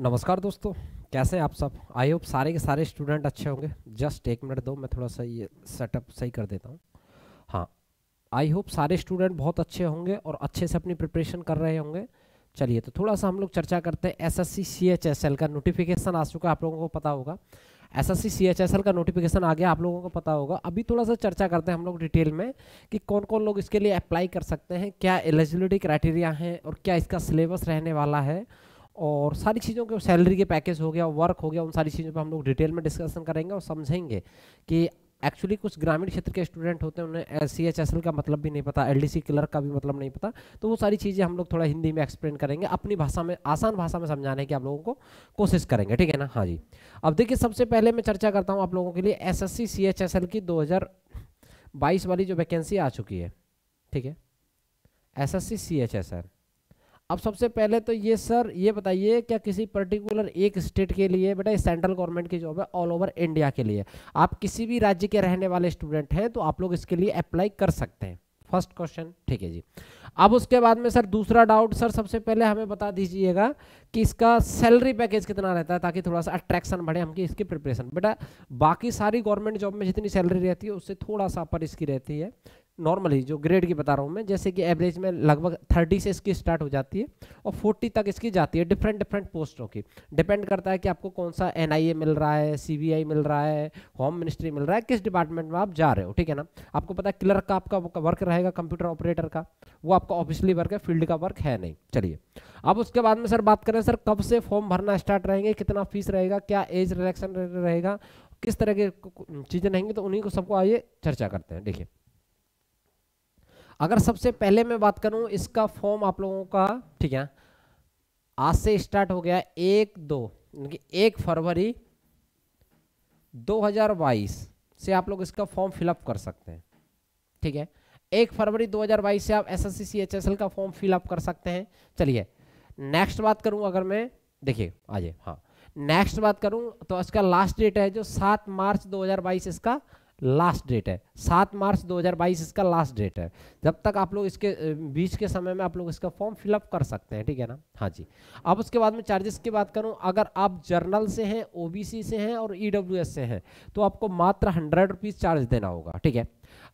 नमस्कार दोस्तों कैसे हैं आप सब आई होप सारे के सारे स्टूडेंट अच्छे होंगे जस्ट एक मिनट दो मैं थोड़ा सा ये सेटअप सही कर देता हूँ हाँ आई होप सारे स्टूडेंट बहुत अच्छे होंगे और अच्छे से अपनी प्रिपरेशन कर रहे होंगे चलिए तो थोड़ा सा हम लोग चर्चा करते हैं S S C C H S L का नोटिफिकेशन आ चुका है आप लोगों को पता होगा S S C C H S L का नोटिफिकेशन आ गया आप लोगों को पता होगा अभी थोड़ा सा चर्चा करते हैं हम लोग डिटेल में कि कौन कौन लोग इसके लिए अप्लाई कर सकते हैं क्या एलिजिबिलिटी क्राइटेरिया हैं और क्या इसका सिलेबस रहने वाला है और सारी चीज़ों के सैलरी के पैकेज हो गया वर्क हो गया उन सारी चीज़ों पर हम लोग डिटेल में डिस्कशन करेंगे और समझेंगे कि एक्चुअली कुछ ग्रामीण क्षेत्र के स्टूडेंट होते हैं उन्हें S C H S L का मतलब भी नहीं पता एल डी सी क्लर्क का भी मतलब नहीं पता तो वो सारी चीज़ें हम लोग थोड़ा हिंदी में एक्सप्लेन करेंगे अपनी भाषा में आसान भाषा में समझाने की आप लोगों को कोशिश करेंगे ठीक है ना हाँ जी अब देखिए सबसे पहले मैं चर्चा करता हूँ आप लोगों के लिए S S C C H S L की दो हज़ार बाईस वाली जो वैकेंसी आ चुकी है ठीक है S S C C H S L अब सबसे पहले तो ये सर ये बताइए क्या किसी पर्टिकुलर एक स्टेट के लिए बेटा ये सेंट्रल गवर्नमेंट की जॉब है ऑल ओवर इंडिया के लिए आप किसी भी राज्य के रहने वाले स्टूडेंट हैं तो आप लोग इसके लिए अप्लाई कर सकते हैं फर्स्ट क्वेश्चन ठीक है जी अब उसके बाद में सर दूसरा डाउट सर सबसे पहले हमें बता दीजिएगा कि इसका सैलरी पैकेज कितना रहता है ताकि थोड़ा सा अट्रैक्शन बढ़े हमकी इसकी प्रिपरेशन बेटा बाकी सारी गवर्नमेंट जॉब में जितनी सैलरी रहती है उससे थोड़ा सा पर इसकी रहती है नॉर्मली जो ग्रेड की बता रहा हूँ मैं जैसे कि एवरेज में लगभग थर्टी से इसकी स्टार्ट हो जाती है और फोर्टी तक इसकी जाती है डिफरेंट डिफरेंट पोस्टों की डिपेंड करता है कि आपको कौन सा एन मिल रहा है सी मिल रहा है होम मिनिस्ट्री मिल रहा है किस डिपार्टमेंट में आप जा रहे हो ठीक है ना आपको पता है क्लर्क का आपका वर्क रहेगा कंप्यूटर ऑपरेटर का वो आपका ऑफिसली वर्क है फील्ड का वर्क है नहीं चलिए अब उसके बाद में सर बात करें सर कब से फॉर्म भरना स्टार्ट रहेंगे कितना फीस रहेगा क्या एज रिलेक्शन रहेगा किस तरह की चीज़ें रहेंगी तो उन्हीं को सबको आइए चर्चा करते हैं देखिए अगर सबसे पहले मैं बात करूं इसका फॉर्म आप लोगों का ठीक है आज से स्टार्ट हो गया एक दो एक फरवरी 2022 से आप लोग इसका फॉर्म फिलअप कर सकते हैं ठीक है एक फरवरी 2022 से आप S S C C H S L का फॉर्म फिलअप कर सकते हैं चलिए नेक्स्ट बात करूं अगर मैं देखिए आज हाँ नेक्स्ट बात करूं तो इसका लास्ट डेट है जो 7 मार्च 2022 इसका लास्ट डेट है सात मार्च 2022 इसका लास्ट डेट है जब तक आप लोग इसके बीच के समय में आप लोग इसका फॉर्म फिलअप कर सकते हैं ठीक है ना हाँ जी अब उसके बाद में चार्जेस की बात करूं अगर आप जर्नल से हैं ओबीसी से हैं और ईडब्ल्यूएस e से हैं तो आपको मात्र हंड्रेड रुपीज़ चार्ज देना होगा ठीक है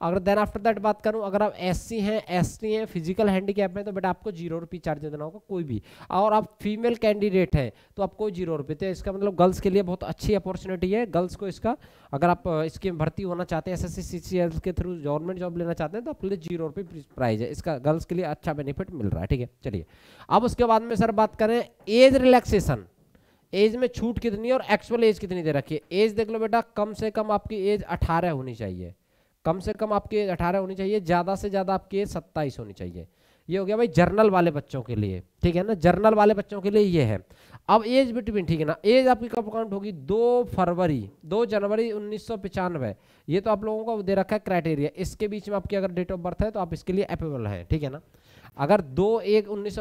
अगर देन आफ्टर दैट बात करूं अगर आप एस हैं एस हैं फिजिकल हैंडीकैप हैं तो बेटा आपको जीरो रुपये चार्ज देना होगा कोई भी और आप फीमेल कैंडिडेट हैं तो आपको जीरो रुपये तो इसका मतलब गर्ल्स के लिए बहुत अच्छी अपॉर्चुनिटी है गर्ल्स को इसका अगर आप इसकी भर्ती होना चाहते हैं एस एस के थ्रू गवर्नमेंट जॉब लेना चाहते हैं तो आपके लिए जीरो रुपये प्राइज है इसका गर्ल्स के लिए अच्छा बेनिफिट मिल रहा है ठीक है चलिए अब उसके बाद में सर बात करें एज रिलैक्सेशन एज में छूट कितनी और एक्चुअल एज कितनी दे रखी है एज देख लो बेटा कम से कम आपकी एज अठारह होनी चाहिए कम से कम आपके अठारह होनी चाहिए ज़्यादा से ज़्यादा आपके सत्ताईस होनी चाहिए ये हो गया भाई जर्नल वाले बच्चों के लिए ठीक है ना जर्नल वाले बच्चों के लिए ये है अब एज बिटवीन ठीक है ना एज आपकी कब काउंट होगी दो फरवरी दो जनवरी उन्नीस ये तो आप लोगों को दे रखा है क्राइटेरिया इसके बीच में आपकी अगर डेट ऑफ बर्थ है तो आप इसके लिए एपेबल है ठीक है ना अगर दो एक उन्नीस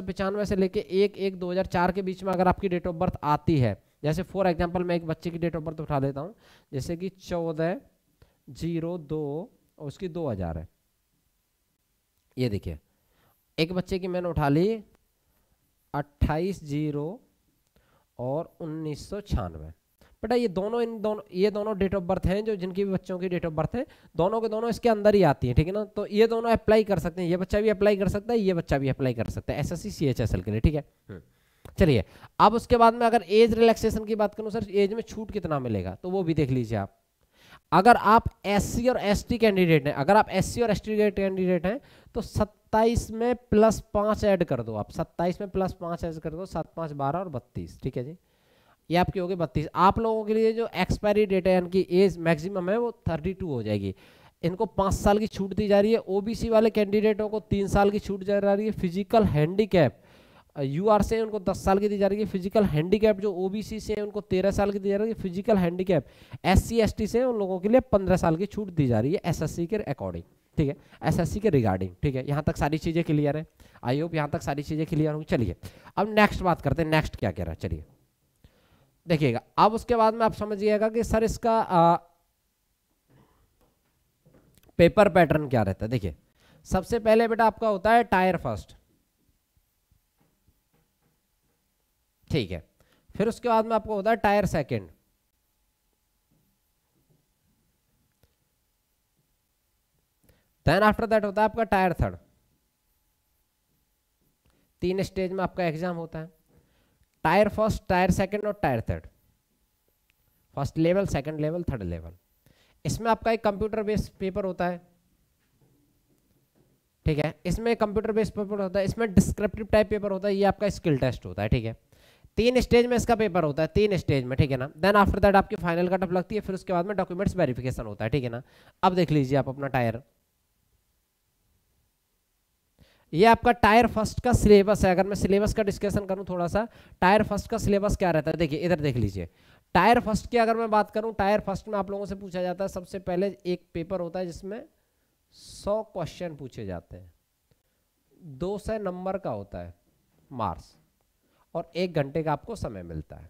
से लेके एक एक दो के बीच में अगर आपकी डेट ऑफ बर्थ आती है जैसे फॉर एग्जाम्पल मैं एक बच्चे की डेट ऑफ बर्थ उठा देता हूँ जैसे कि चौदह जीरो दो और उसकी दो हज़ार है ये देखिए एक बच्चे की मैंने उठा ली अट्ठाईस जीरो और उन्नीस सौ छियानवे बेटा ये दोनों इन दोनों ये दोनों डेट ऑफ बर्थ हैं जो जिनकी भी बच्चों की डेट ऑफ बर्थ है दोनों के दोनों इसके अंदर ही आती हैं ठीक है ना तो ये दोनों अप्लाई कर सकते हैं ये बच्चा भी अप्लाई कर सकता है ये बच्चा भी अप्लाई कर सकता है एस एस के लिए ठीक है हम्म। चलिए अब उसके बाद में अगर एज रिलैक्सेशन की बात करूँ सर एज में छूट कितना मिलेगा तो वो भी देख लीजिए आप अगर आप एस और एस कैंडिडेट हैं अगर आप एस और एस कैंडिडेट हैं तो सत्ताईस में प्लस पाँच ऐड कर दो आप सत्ताईस में प्लस पाँच ऐड कर दो सात पाँच बारह और बत्तीस ठीक है जी ये आपकी होगी बत्तीस आप लोगों के लिए जो एक्सपायरी डेट है यानी एज मैक्सिमम है वो थर्टी टू हो जाएगी इनको पाँच साल की छूट दी जा रही है ओबीसी वाले कैंडिडेटों को तीन साल की छूट जा रही है फिजिकल हैंडीकैप यू आर से उनको 10 साल की दी जा रही है फिजिकल हैंडीकैप जो ओबीसी से उनको 13 साल की दी जा रही है फिजिकल हैंडीकैप एससी एसटी से उन लोगों के लिए 15 साल की छूट दी जा रही है एसएससी के अकॉर्डिंग ठीक है एसएससी के रिगार्डिंग ठीक है यहाँ तक सारी चीज़ें क्लियर है आई होप यहाँ तक सारी चीज़ें क्लियर होंगी चलिए अब नेक्स्ट बात करते हैं नेक्स्ट क्या कह रहा है चलिए देखिएगा अब उसके बाद में आप समझिएगा कि सर इसका आ, पेपर पैटर्न क्या रहता है देखिए सबसे पहले बेटा आपका होता है टायर फर्स्ट ठीक है फिर उसके बाद में आपको होता है tier second then after that होता है आपका टायर थर्ड तीन स्टेज में आपका एग्जाम होता है टायर फर्स्ट टायर सेकंड और tier third first level second level third level इसमें आपका एक कंप्यूटर बेस्ड पेपर होता है ठीक है इसमें कंप्यूटर बेस्ड पेपर होता है इसमें डिस्क्रिप्टिव टाइप पेपर होता है ये आपका स्किल टेस्ट होता है ठीक है तीन स्टेज में इसका पेपर होता है तीन स्टेज में ठीक है ना देन आफ्टर दैट आपकी फाइनल कटअप लगती है फिर उसके बाद में डॉक्यूमेंट्स वेरिफिकेशन होता है ठीक है ना अब देख लीजिए आप अपना टायर ये आपका टायर फर्स्ट का सिलेबस है अगर मैं सिलेबस का डिस्कशन करूं थोड़ा सा टायर फर्स्ट का सिलेबस क्या रहता है देखिए इधर देख लीजिए टायर फर्स्ट की अगर मैं बात करूं टायर फर्स्ट में आप लोगों से पूछा जाता है सबसे पहले एक पेपर होता है जिसमें सौ क्वेश्चन पूछे जाते हैं दो सौ नंबर का होता है मार्क्स और एक घंटे का आपको समय मिलता है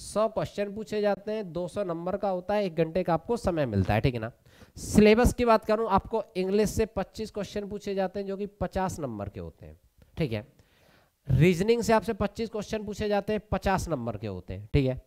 सौ क्वेश्चन पूछे जाते हैं दो सौ नंबर का होता है एक घंटे का आपको समय मिलता है ठीक है ना सिलेबस की बात करूं आपको इंग्लिश से पच्चीस क्वेश्चन पूछे जाते हैं जो कि पचास नंबर के होते हैं ठीक है रीजनिंग से आपसे पच्चीस क्वेश्चन पूछे जाते हैं पचास नंबर के होते हैं ठीक है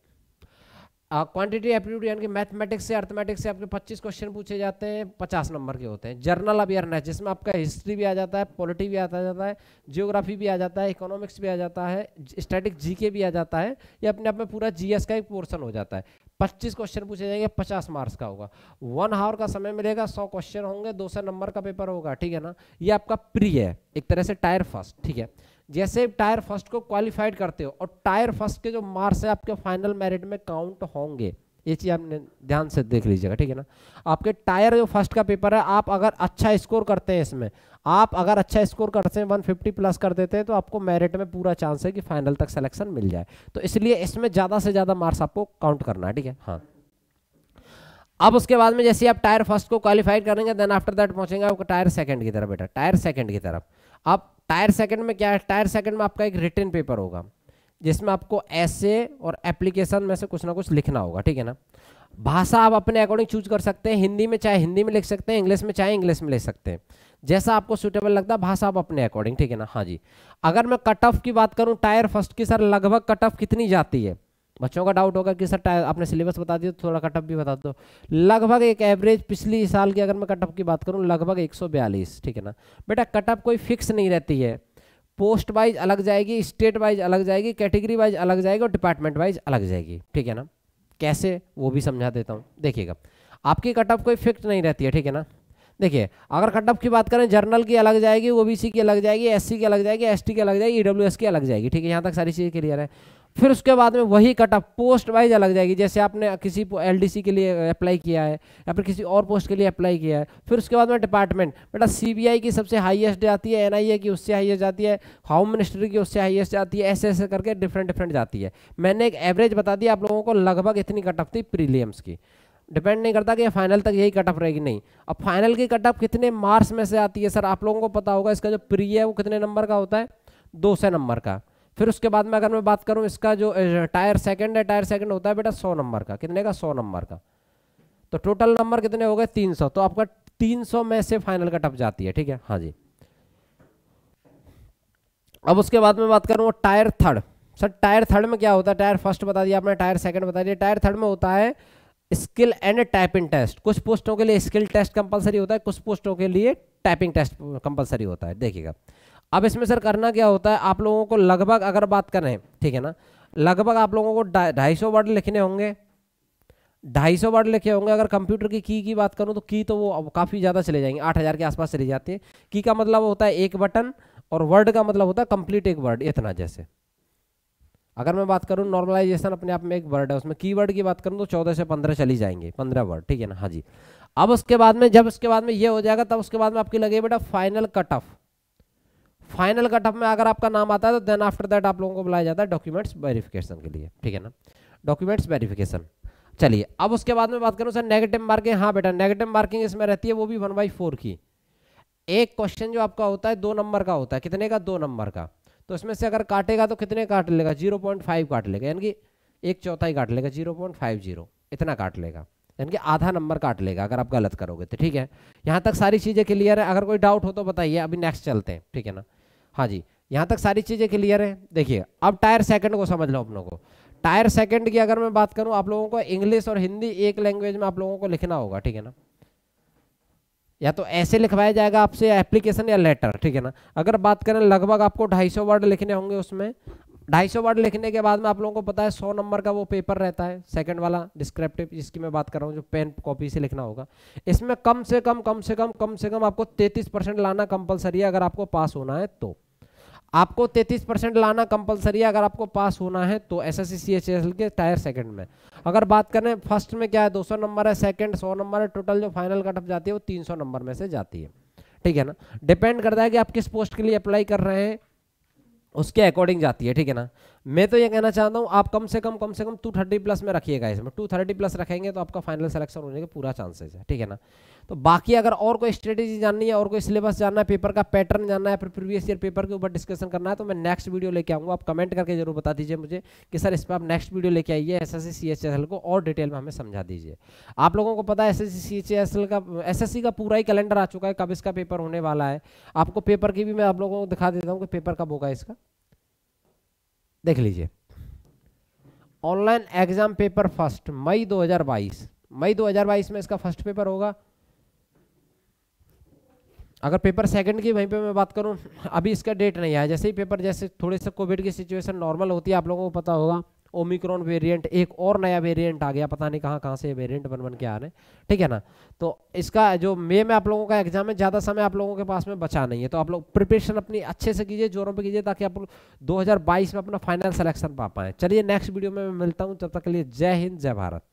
क्वांटिटी एप्टीट्यूड यानी कि मैथमेटिक्स से अर्थमेटिक्स से आपके 25 क्वेश्चन पूछे जाते हैं 50 नंबर के होते हैं जर्नल अवेयरनेस जिसमें आपका हिस्ट्री भी आ जाता है पॉलिटी भी आता जाता है जियोग्राफी भी आ जाता है इकोनॉमिक्स भी आ जाता है स्टैटिक जी भी आ जाता है ये अपने आप में पूरा जी का एक पोर्सन हो जाता है पच्चीस क्वेश्चन पूछे जाएंगे पचास मार्क्स का होगा वन हावर का समय मिलेगा सौ क्वेश्चन होंगे दो सौ नंबर का पेपर होगा ठीक है ना ये आपका प्री है एक तरह से टायर फर्स्ट ठीक है जैसे टायर फर्स्ट को क्वालिफाइड करते हो और टायर फर्स्ट के जो मार्क्स है आपके फाइनल मेरिट में काउंट होंगे ये चीज़ आपने ध्यान से देख लीजिएगा ठीक है ना आपके टायर जो फर्स्ट का पेपर है आप अगर अच्छा स्कोर करते हैं इसमें आप अगर अच्छा स्कोर करते हैं 150 प्लस कर देते हैं तो आपको मेरिट में पूरा चांस है कि फाइनल तक सिलेक्शन मिल जाए तो इसलिए इसमें ज़्यादा से ज़्यादा मार्क्स आपको काउंट करना है ठीक है हाँ अब उसके बाद में जैसे आप टायर फर्स्ट को क्वालिफाइड करेंगे देन आफ्टर दैट पहुंचेंगे आपको टायर सेकंड की तरफ बेटा टायर सेकंड की तरफ आप टायर सेकंड में क्या है टायर सेकंड में आपका एक रिटर्न पेपर होगा जिसमें आपको ऐसे और एप्लीकेशन में से कुछ ना कुछ लिखना होगा ठीक है ना भाषा आप अपने अकॉर्डिंग चूज कर सकते हैं हिंदी में चाहे हिंदी में लिख सकते हैं इंग्लिश में चाहे इंग्लिश में लिख सकते हैं जैसा आपको सुटेबल लगता है भाषा आप अपने अकॉर्डिंग ठीक है ना हाँ जी अगर मैं कट ऑफ की बात करूँ टायर फर्स्ट की सर लगभग कट ऑफ कितनी जाती है बच्चों का डाउट होगा कि सर आपने सिलेबस बता दिया तो थोड़ा कटअप भी बता दो लगभग एक एवरेज पिछली साल की अगर मैं कटअप की बात करूँ लगभग एक ठीक है ना बेटा कटअप कोई फिक्स नहीं रहती है पोस्ट वाइज अलग जाएगी स्टेट वाइज अलग जाएगी कैटेगरी वाइज अलग जाएगी और डिपार्टमेंट वाइज अलग जाएगी ठीक है ना कैसे वो भी समझा देता हूँ देखिएगा आपकी कटअप कोई फिक्स नहीं रहती है ठीक है ना देखिए अगर कटअप की बात करें जर्नल की अलग जाएगी ओबीसी की अलग जाएगी एससी की अलग जाएगी एसटी की अलग जाएगी ईडब्ल्यूएस e की अलग जाएगी ठीक है यहाँ तक सारी चीज़ें क्लियर है फिर उसके बाद में वही कट ऑफ पोस्ट वाइज अलग जाएगी जैसे आपने किसी एल के लिए अप्लाई किया है या फिर किसी और पोस्ट के लिए अप्लाई किया है फिर उसके बाद में डिपार्टमेंट बेटा सी की सबसे हाईएस्ट जाती है एन की उससे हाईएस्ट जाती है होम मिनिस्ट्री की उससे हाईएस्ट जाती है ऐसे ऐसे करके डिफरेंट डिफरेंट जाती है मैंने एक एवरेज बता दिया आप लोगों को लगभग इतनी कट ऑफ थी प्रीलियम्स की डिपेंड नहीं करता कि फाइनल तक यही कट ऑफ रहेगी नहीं अब फाइनल की कट ऑफ कितने मार्क्स में से आती है सर आप लोगों को पता होगा इसका जो प्री है वो कितने नंबर का होता है दो सौ नंबर का फिर उसके बाद में अगर मैं बात करूं इसका जो टायर सेकंड है टायर सेकंड होता है बेटा सौ नंबर का कितने का सौ नंबर का तो टोटल नंबर कितने हो गए तीन सौ तो आपका तीन सौ में से फाइनल कटअप जाती है ठीक है हाँ जी अब उसके बाद में बात करूँ tier third sir tier third में क्या होता है टायर फर्स्ट बता दिया आपने टायर सेकंड बता दिया टायर थर्ड में होता है स्किल एंड टाइपिंग टेस्ट कुछ पोस्टों के लिए स्किल टेस्ट कंपलसरी होता है कुछ पोस्टों के लिए टाइपिंग टेस्ट कंपलसरी होता है देखिएगा अब इसमें सर करना क्या होता है आप लोगों को लगभग अगर बात करें ठीक है ना लगभग आप लोगों को ढाई सौ वर्ड लिखने होंगे ढाई सौ वर्ड लिखे होंगे अगर कंप्यूटर की की की बात करूं तो की तो वो काफ़ी ज़्यादा चले जाएंगे आठ हज़ार के आसपास चले जाते हैं की का मतलब होता है एक बटन और वर्ड का मतलब होता है कंप्लीट एक वर्ड इतना जैसे अगर मैं बात करूँ नॉर्मलाइजेशन अपने आप में एक वर्ड है उसमें की की बात करूँ तो चौदह से पंद्रह चली जाएंगे पंद्रह वर्ड ठीक है ना हाँ जी अब उसके बाद में जब उसके बाद में ये हो जाएगा तब उसके बाद में आपकी लगे बेटा final cut off final cutoff में अगर आपका नाम आता है तो देन आफ्टर दैट आप लोगों को बुलाया जाता है डॉक्यूमेंट्स वेरिफिकेशन के लिए ठीक है ना डॉक्यूमेंट्स वेरिफिकेशन चलिए अब उसके बाद में बात करूँ सर नेगेटिव मार्किंग हाँ बेटा नेगेटिव मार्किंग इसमें रहती है वो भी वन बाई फोर की एक क्वेश्चन जो आपका होता है दो नंबर का होता है कितने का दो नंबर का तो इसमें से अगर काटेगा तो कितने काट लेगा जीरो पॉइंट फाइव काट लेगा यानी कि एक चौथाई काट लेगा जीरो पॉइंट फाइव जीरो इतना काट लेगा यानी कि आधा नंबर काट लेगा अगर आप गलत करोगे तो ठीक है यहाँ तक सारी चीज़ें क्लियर है अगर कोई डाउट हो तो बताइए अभी नेक्स्ट चलते हैं ठीक है ना हाँ जी यहाँ तक सारी चीज़ें क्लियर है देखिए अब टायर सेकंड को समझ लो आप लोगों को टायर सेकंड की अगर मैं बात करूँ आप लोगों को इंग्लिश और हिंदी एक लैंग्वेज में आप लोगों को लिखना होगा ठीक है ना या तो ऐसे लिखवाया जाएगा आपसे एप्लीकेशन या लेटर ठीक है ना अगर बात करें लगभग आपको ढाई वर्ड लिखने होंगे उसमें ढाई वर्ड लिखने के बाद में आप लोगों को पता है सौ नंबर का वो पेपर रहता है सेकंड वाला डिस्क्रिप्टिव जिसकी मैं बात कर रहा हूँ जो पेन कॉपी से लिखना होगा इसमें कम से कम कम से कम कम से कम आपको 33 परसेंट लाना कंपलसरी है अगर आपको पास होना है तो आपको 33 परसेंट लाना कंपलसरी है अगर आपको पास होना है तो एस एस सी के टायर सेकंड में अगर बात करें फर्स्ट में क्या है 200 नंबर है सेकंड 100 नंबर है टोटल जो फाइनल कटअप जाती है वो 300 नंबर में से जाती है ठीक है ना डिपेंड करता है कि आप किस पोस्ट के लिए अप्लाई कर रहे हैं उसके अकॉर्डिंग जाती है ठीक है ना मैं तो ये कहना चाहता हूँ आप कम से कम कम से कम टू थर्टी प्लस में रखिएगा इसमें टू थर्टी प्लस रखेंगे तो आपका फाइनल सिलेक्शन होने के पूरा चांसेस है ठीक है ना तो बाकी अगर और कोई स्ट्रेटेजी जाननी है और कोई सिलेबस जानना है पेपर का पैटर्न जानना है फिर प्रीवियस ईयर पेपर के ऊपर डिस्कशन करना है तो मैं नेक्स्ट वीडियो लेके आऊँगा आप कमेंट करके जरूर बता दीजिए मुझे कि सर इस पर आप नेक्स्ट वीडियो लेके आइए एस एस को और डिटेल में हमें समझा दीजिए आप लोगों को पता है एस एस का एस का पूरा ही कैलेंडर आ चुका है कब इसका पेपर होने वाला है आपको पेपर की भी मैं आप लोगों को दिखा देता हूँ कि पेपर कब होगा इसका देख लीजिए online exam paper first May 2022 May 2022 में इसका फर्स्ट पेपर होगा अगर पेपर सेकंड की वहीं पे मैं बात करूं अभी इसका डेट नहीं आया जैसे ही पेपर जैसे थोड़े से कोविड की सिचुएशन नॉर्मल होती है आप लोगों को पता होगा ओमिक्रॉन वेरिएंट एक और नया वेरिएंट आ गया पता नहीं कहाँ कहाँ से वेरिएंट बन बन के आ रहे हैं ठीक है ना तो इसका जो मे में आप लोगों का एग्जाम है ज़्यादा समय आप लोगों के पास में बचा नहीं है तो आप लोग प्रिपरेशन अपनी अच्छे से कीजिए जोरों पर कीजिए ताकि आप लोग दो में अपना फाइनल सेलेक्शन पा पाएँ चलिए नेक्स्ट वीडियो में मैं मिलता हूँ तब तक के लिए जय हिंद जय भारत